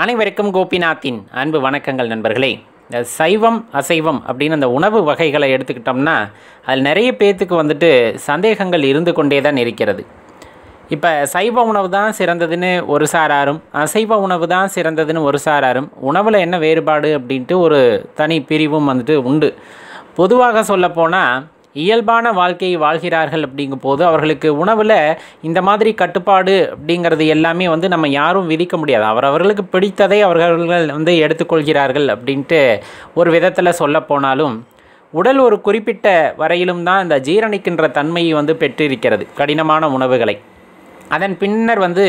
அனைவருக்கும் கோபிநாத்தின் அன்பு வணக்கங்கள் நண்பர்களே இந்த சைவம் அசைவம் அப்படின்னு அந்த உணவு வகைகளை எடுத்துக்கிட்டோம்னா அதில் நிறைய பேர்த்துக்கு வந்துட்டு சந்தேகங்கள் இருந்து கொண்டே தான் இருக்கிறது இப்போ சைவ உணவு தான் சிறந்ததுன்னு ஒரு சாராரும் அசைவ உணவு தான் சிறந்ததுன்னு ஒரு சாராரும் உணவில் என்ன வேறுபாடு அப்படின்ட்டு ஒரு தனி பிரிவும் வந்துட்டு உண்டு பொதுவாக சொல்லப்போனால் இயல்பான வாழ்க்கையை வாழ்கிறார்கள் அப்படிங்கும் போது அவர்களுக்கு உணவில் இந்த மாதிரி கட்டுப்பாடு அப்படிங்கிறது எல்லாமே வந்து நம்ம யாரும் விதிக்க முடியாது அவரவர்களுக்கு பிடித்ததை அவர்கள் வந்து எடுத்துக்கொள்கிறார்கள் அப்படின்ட்டு ஒரு விதத்தில் சொல்ல போனாலும் உடல் ஒரு குறிப்பிட்ட வரையிலும் தான் இந்த ஜீரணிக்கின்ற தன்மையை வந்து பெற்றிருக்கிறது கடினமான உணவுகளை அதன் பின்னர் வந்து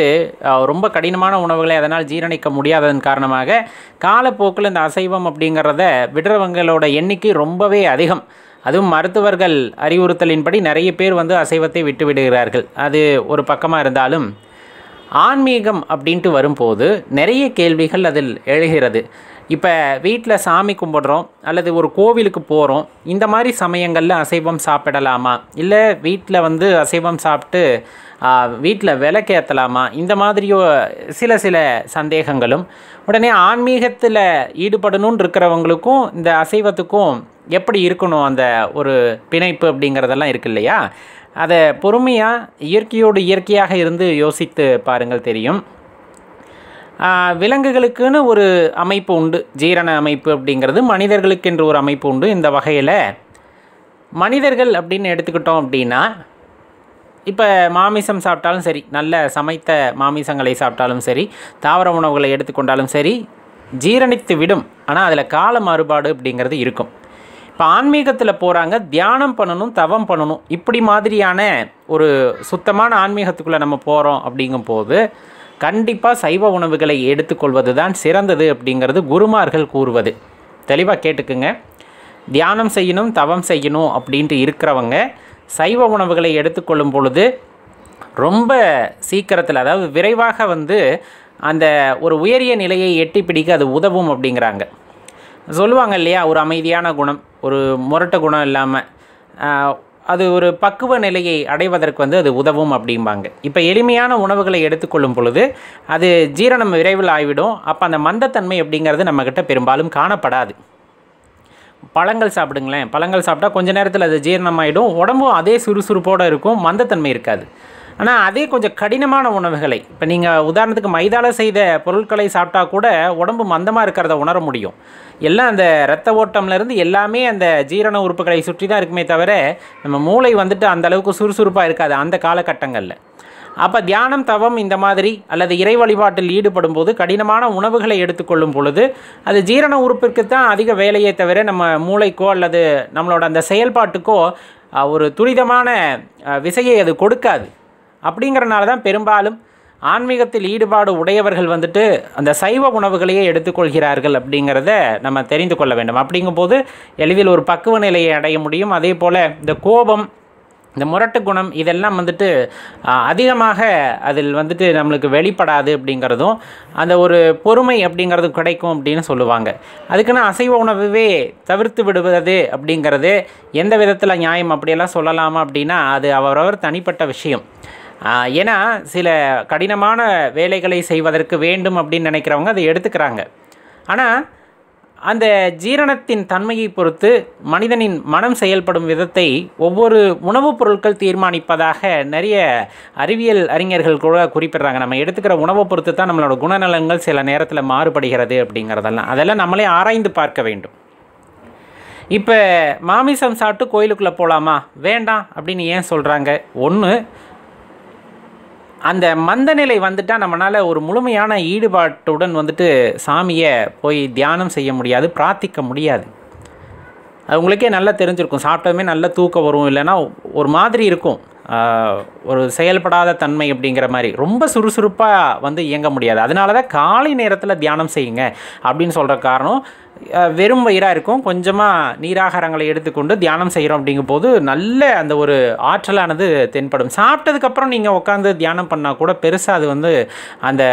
ரொம்ப கடினமான உணவுகளை அதனால் ஜீரணிக்க முடியாததன் காரணமாக காலப்போக்கில் இந்த அசைவம் அப்படிங்கிறத விடுறவங்களோட எண்ணிக்கை ரொம்பவே அதிகம் அதுவும் மருத்துவர்கள் அறிவுறுத்தலின்படி நிறைய பேர் வந்து அசைவத்தை விட்டு விடுகிறார்கள் அது ஒரு பக்கமாக இருந்தாலும் ஆன்மீகம் அப்படின்ட்டு வரும்போது நிறைய கேள்விகள் அதில் எழுகிறது இப்போ வீட்டில் சாமி கும்பிட்றோம் அல்லது ஒரு கோவிலுக்கு போகிறோம் இந்த மாதிரி சமயங்களில் அசைவம் சாப்பிடலாமா இல்லை வீட்டில் வந்து அசைவம் சாப்பிட்டு வீட்டில் விளக்கேற்றலாமா இந்த மாதிரியோ சில சில சந்தேகங்களும் உடனே ஆன்மீகத்தில் ஈடுபடணும்னு இருக்கிறவங்களுக்கும் இந்த அசைவத்துக்கும் எப்படி இருக்கணும் அந்த ஒரு பிணைப்பு அப்படிங்கிறதெல்லாம் இருக்கு இல்லையா அதை பொறுமையாக இயற்கையோடு இயற்கையாக இருந்து யோசித்து பாருங்கள் தெரியும் விலங்குகளுக்குன்னு ஒரு அமைப்பு உண்டு ஜீரண அமைப்பு அப்படிங்கிறது மனிதர்களுக்கென்று ஒரு அமைப்பு உண்டு இந்த வகையில் மனிதர்கள் அப்படின்னு எடுத்துக்கிட்டோம் அப்படின்னா இப்போ மாமிசம் சாப்பிட்டாலும் சரி நல்ல சமைத்த மாமிசங்களை சாப்பிட்டாலும் சரி தாவர உணவுகளை எடுத்துக்கொண்டாலும் சரி ஜீரணித்து விடும் ஆனால் அதில் கால மாறுபாடு அப்படிங்கிறது இருக்கும் இப்போ ஆன்மீகத்தில் போகிறாங்க தியானம் பண்ணணும் தவம் பண்ணணும் இப்படி மாதிரியான ஒரு சுத்தமான ஆன்மீகத்துக்குள்ளே நம்ம போகிறோம் அப்படிங்கும் போது கண்டிப்பாக சைவ உணவுகளை எடுத்துக்கொள்வது தான் சிறந்தது அப்படிங்கிறது குருமார்கள் கூறுவது தெளிவாக கேட்டுக்குங்க தியானம் செய்யணும் தவம் செய்யணும் அப்படின்ட்டு இருக்கிறவங்க சைவ உணவுகளை எடுத்துக்கொள்ளும் பொழுது ரொம்ப சீக்கிரத்தில் அதாவது விரைவாக வந்து அந்த ஒரு உயரிய நிலையை எட்டி பிடிக்க அது உதவும் அப்படிங்கிறாங்க சொல்லுவாங்க இல்லையா ஒரு அமைதியான குணம் ஒரு முரட்ட குணம் இல்லாமல் அது ஒரு பக்குவ நிலையை அடைவதற்கு வந்து அது உதவும் அப்படிம்பாங்க இப்போ எளிமையான உணவுகளை எடுத்துக்கொள்ளும் பொழுது அது ஜீரணம் விரைவில் ஆகிவிடும் அப்போ அந்த மந்தத்தன்மை அப்படிங்கிறது நம்மக்கிட்ட பெரும்பாலும் காணப்படாது பழங்கள் சாப்பிடுங்களேன் பழங்கள் சாப்பிட்டா கொஞ்ச நேரத்தில் அது ஜீரணமாயிடும் உடம்பும் அதே சுறுசுறுப்போடு இருக்கும் மந்தத்தன்மை இருக்காது ஆனால் அதே கொஞ்சம் கடினமான உணவுகளை இப்போ நீங்கள் உதாரணத்துக்கு மைதாவில் செய்த பொருட்களை சாப்பிட்டா கூட உடம்பு மந்தமாக இருக்கிறத உணர முடியும் எல்லாம் அந்த ரத்த ஓட்டம்லேருந்து எல்லாமே அந்த ஜீரண உறுப்புகளை சுற்றி தான் இருக்குமே தவிர நம்ம மூளை வந்துட்டு அந்த அளவுக்கு சுறுசுறுப்பாக இருக்காது அந்த காலகட்டங்களில் அப்போ தியானம் தவம் இந்த மாதிரி அல்லது இறை வழிபாட்டில் ஈடுபடும் போது கடினமான உணவுகளை எடுத்துக்கொள்ளும் பொழுது அது ஜீரண உறுப்பிற்கு தான் அதிக வேலையை தவிர நம்ம மூளைக்கோ அல்லது நம்மளோட அந்த செயல்பாட்டுக்கோ ஒரு துரிதமான விசையை அது கொடுக்காது அப்படிங்கிறனால தான் பெரும்பாலும் ஆன்மீகத்தில் ஈடுபாடு உடையவர்கள் வந்துட்டு அந்த சைவ உணவுகளையே எடுத்துக்கொள்கிறார்கள் அப்படிங்கிறத நம்ம தெரிந்து கொள்ள வேண்டும் அப்படிங்கும்போது எளிதில் ஒரு பக்குவ நிலையை அடைய முடியும் அதே போல் இந்த கோபம் இந்த முரட்டு குணம் இதெல்லாம் வந்துட்டு அதிகமாக அதில் வந்துட்டு நம்மளுக்கு வெளிப்படாது அப்படிங்கிறதும் அந்த ஒரு பொறுமை அப்படிங்கிறது கிடைக்கும் அப்படின்னு சொல்லுவாங்க அதுக்குன்னா அசைவ உணவுவே தவிர்த்து விடுவது அப்படிங்கிறது எந்த விதத்தில் நியாயம் அப்படியெல்லாம் சொல்லலாமா அப்படின்னா அது அவரவர் தனிப்பட்ட விஷயம் ஏன்னா சில கடினமான வேலைகளை செய்வதற்கு வேண்டும் அப்படின்னு நினைக்கிறவங்க அதை எடுத்துக்கிறாங்க ஆனால் அந்த ஜீரணத்தின் தன்மையை பொறுத்து மனிதனின் மனம் செயல்படும் விதத்தை ஒவ்வொரு உணவுப் பொருட்கள் தீர்மானிப்பதாக நிறைய அறிவியல் அறிஞர்கள் கூட குறிப்பிடுறாங்க நம்ம எடுத்துக்கிற உணவை பொறுத்து தான் நம்மளோட குணநலங்கள் சில நேரத்தில் மாறுபடுகிறது அப்படிங்கிறதெல்லாம் அதெல்லாம் நம்மளே ஆராய்ந்து பார்க்க வேண்டும் இப்போ மாமிசம் சாப்பிட்டு கோயிலுக்குள்ளே போகலாமா வேண்டாம் அப்படின்னு ஏன் சொல்கிறாங்க ஒன்று அந்த மந்த நிலை வந்துட்டால் நம்மளால் ஒரு முழுமையான ஈடுபாட்டுடன் வந்துட்டு சாமியை போய் தியானம் செய்ய முடியாது பிரார்த்திக்க முடியாது அது உங்களுக்கே நல்லா தெரிஞ்சிருக்கும் சாப்பிட்டோமே நல்லா தூக்கம் வரும் இல்லைன்னா ஒரு மாதிரி இருக்கும் ஒரு செயல்படாத தன்மை அப்படிங்கிற மாதிரி ரொம்ப சுறுசுறுப்பாக வந்து இயங்க முடியாது அதனால தான் காலை நேரத்தில் தியானம் செய்யுங்க அப்படின்னு சொல்கிற காரணம் வெறும் வயிறாக இருக்கும் கொஞ்சமாக நீராகாரங்களை எடுத்துக்கொண்டு தியானம் செய்கிறோம் அப்படிங்கும் போது நல்ல அந்த ஒரு ஆற்றலானது தென்படும் சாப்பிட்டதுக்கப்புறம் நீங்கள் உட்காந்து தியானம் பண்ணால் கூட பெருசாக அது வந்து அந்த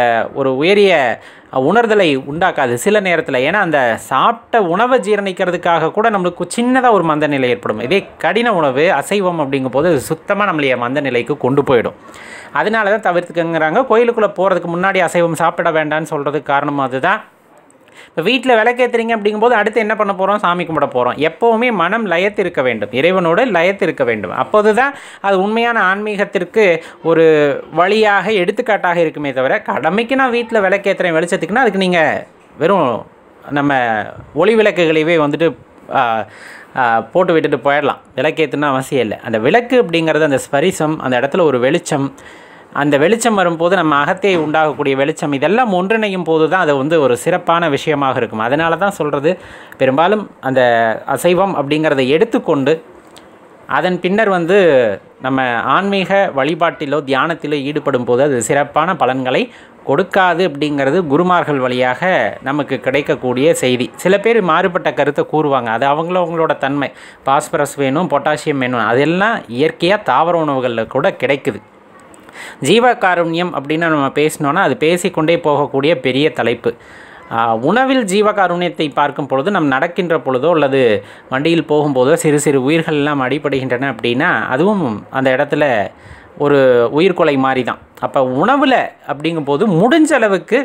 ஒரு உயரிய உணர்தலை உண்டாக்காது சில நேரத்தில் ஏன்னா அந்த சாப்பிட்ட உணவை ஜீரணிக்கிறதுக்காக கூட நம்மளுக்கு சின்னதாக ஒரு மந்த நிலை ஏற்படும் இதே கடின உணவு அசைவம் அப்படிங்கும் போது சுத்தமாக நம்மளைய மந்த நிலைக்கு கொண்டு போயிடும் அதனால தான் தவிர்த்துக்கங்கிறாங்க கோயிலுக்குள்ளே போகிறதுக்கு முன்னாடி அசைவம் சாப்பிட வேண்டாம்னு சொல்கிறதுக்கு காரணம் அதுதான் இப்போ வீட்டில் விளக்கேற்றுறீங்க அப்படிங்கும்போது அடுத்து என்ன பண்ண போகிறோம் சாமி கும்பிட போகிறோம் எப்போவுமே மனம் லயத்து இருக்க வேண்டும் இறைவனோடு லயத்து இருக்க வேண்டும் அப்போது தான் அது உண்மையான ஆன்மீகத்திற்கு ஒரு வழியாக எடுத்துக்காட்டாக இருக்குமே தவிர கடமைக்கு நான் வீட்டில் விளக்கேற்றுறேன் வெளிச்சத்துக்குன்னா அதுக்கு நீங்கள் வெறும் நம்ம ஒளி விளக்குகளையே வந்துட்டு போட்டு விட்டுட்டு போயிடலாம் விளக்கேற்றுனா அவசியம் இல்லை அந்த விளக்கு அப்படிங்கிறது அந்த ஸ்பரிசம் அந்த இடத்துல ஒரு வெளிச்சம் அந்த வெளிச்சம் வரும்போது நம்ம அகத்தை உண்டாகக்கூடிய வெளிச்சம் இதெல்லாம் ஒன்றிணையும் போது தான் அது வந்து ஒரு சிறப்பான விஷயமாக இருக்கும் அதனால தான் சொல்கிறது பெரும்பாலும் அந்த அசைவம் அப்படிங்கிறத எடுத்துக்கொண்டு அதன் பின்னர் வந்து நம்ம ஆன்மீக வழிபாட்டிலோ தியானத்திலோ ஈடுபடும் போது அது சிறப்பான பலன்களை கொடுக்காது அப்படிங்கிறது குருமார்கள் வழியாக நமக்கு கிடைக்கக்கூடிய செய்தி சில பேர் மாறுபட்ட கருத்தை கூறுவாங்க அது அவங்களும் அவங்களோட தன்மை பாஸ்பரஸ் வேணும் பொட்டாசியம் வேணும் அதெல்லாம் இயற்கையாக தாவர உணவுகளில் கூட கிடைக்குது ஜீவகாருண்யம் அப்படின்னு நம்ம பேசினோன்னா அது பேசிக்கொண்டே போகக்கூடிய பெரிய தலைப்பு உணவில் ஜீவகாருண்யத்தை பார்க்கும் பொழுது நம் நடக்கின்ற பொழுதோ அல்லது வண்டியில் போகும்போதோ சிறு சிறு உயிர்கள் எல்லாம் அடிபடுகின்றன அப்படின்னா அதுவும் அந்த இடத்துல ஒரு உயிர்கொலை மாதிரி தான் அப்போ உணவில் அப்படிங்கும்போது முடிஞ்ச அளவுக்கு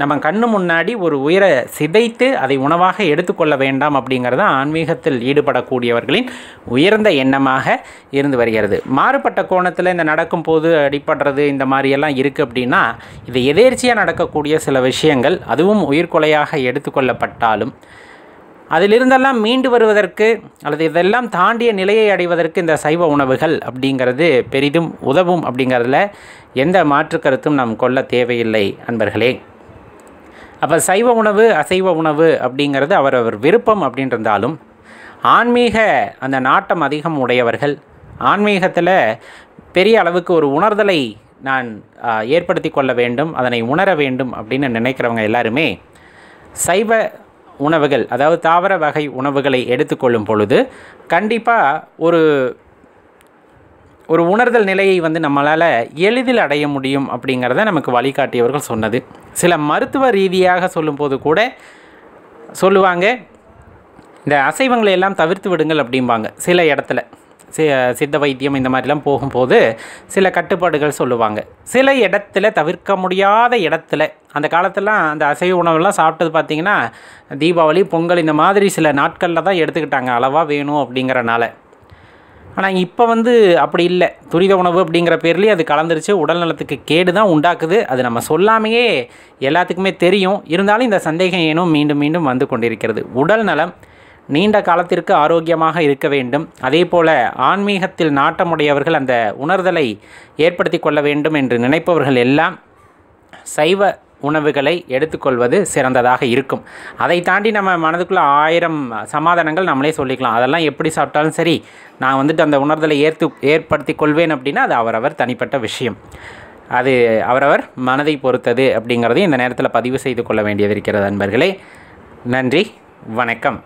நம்ம கண்ணு முன்னாடி ஒரு உயிரை சிதைத்து அதை உணவாக எடுத்துக்கொள்ள வேண்டாம் அப்படிங்கிறது ஆன்மீகத்தில் ஈடுபடக்கூடியவர்களின் உயர்ந்த எண்ணமாக இருந்து வருகிறது மாறுபட்ட கோணத்தில் இந்த நடக்கும் போது அடிபடுறது இந்த மாதிரியெல்லாம் இருக்குது அப்படின்னா இது எதேர்ச்சியாக நடக்கக்கூடிய சில விஷயங்கள் அதுவும் உயிர்கொலையாக எடுத்துக்கொள்ளப்பட்டாலும் அதிலிருந்தெல்லாம் மீண்டு வருவதற்கு அல்லது இதெல்லாம் தாண்டிய நிலையை அடைவதற்கு இந்த சைவ உணவுகள் அப்படிங்கிறது பெரிதும் உதவும் அப்படிங்கிறதுல எந்த மாற்று கருத்தும் நாம் கொள்ள தேவையில்லை அன்பர்களே அப்போ சைவ உணவு அசைவ உணவு அப்படிங்கிறது அவரவர் விருப்பம் அப்படின்றிருந்தாலும் ஆன்மீக அந்த நாட்டம் அதிகம் உடையவர்கள் ஆன்மீகத்தில் பெரிய அளவுக்கு ஒரு உணர்தலை நான் ஏற்படுத்தி கொள்ள வேண்டும் அதனை உணர வேண்டும் அப்படின்னு நினைக்கிறவங்க எல்லாருமே சைவ உணவுகள் அதாவது தாவர வகை உணவுகளை எடுத்துக்கொள்ளும் பொழுது கண்டிப்பாக ஒரு ஒரு உணர்தல் நிலையை வந்து நம்மளால் எளிதில் அடைய முடியும் அப்படிங்கிறத நமக்கு வழிகாட்டியவர்கள் சொன்னது சில மருத்துவ ரீதியாக சொல்லும்போது கூட சொல்லுவாங்க இந்த அசைவங்களை எல்லாம் தவிர்த்து விடுங்கள் அப்படிம்பாங்க சில இடத்துல சி சித்த வைத்தியம் இந்த மாதிரிலாம் போகும்போது சில கட்டுப்பாடுகள் சொல்லுவாங்க சில இடத்துல தவிர்க்க முடியாத இடத்துல அந்த காலத்திலாம் அந்த அசைவ உணவெல்லாம் சாப்பிட்டது பார்த்திங்கன்னா தீபாவளி பொங்கல் இந்த மாதிரி சில நாட்களில் தான் எடுத்துக்கிட்டாங்க அளவாக வேணும் அப்படிங்கிறனால ஆனால் இப்போ வந்து அப்படி இல்லை துரித உணவு அப்படிங்கிற பேர்லேயே அது கலந்துருச்சு உடல் நலத்துக்கு கேடு தான் உண்டாக்குது அது நம்ம சொல்லாமையே எல்லாத்துக்குமே தெரியும் இருந்தாலும் இந்த சந்தேகம் ஏனும் மீண்டும் மீண்டும் வந்து கொண்டிருக்கிறது உடல் நலம் நீண்ட காலத்திற்கு ஆரோக்கியமாக இருக்க வேண்டும் அதே போல் ஆன்மீகத்தில் நாட்டமுடையவர்கள் அந்த உணர்தலை ஏற்படுத்தி கொள்ள வேண்டும் என்று நினைப்பவர்கள் எல்லாம் சைவ உணவுகளை எடுத்துக்கொள்வது சிறந்ததாக இருக்கும் அதை தாண்டி நம்ம மனதுக்குள்ளே ஆயிரம் சமாதானங்கள் நம்மளே சொல்லிக்கலாம் அதெல்லாம் எப்படி சாப்பிட்டாலும் சரி நான் வந்துட்டு அந்த உணர்தலை ஏற்று ஏற்படுத்தி கொள்வேன் அப்படின்னா அது அவரவர் தனிப்பட்ட விஷயம் அது அவரவர் மனதை பொறுத்தது அப்படிங்கிறதையும் இந்த நேரத்தில் பதிவு செய்து கொள்ள வேண்டியது இருக்கிறது நண்பர்களே நன்றி வணக்கம்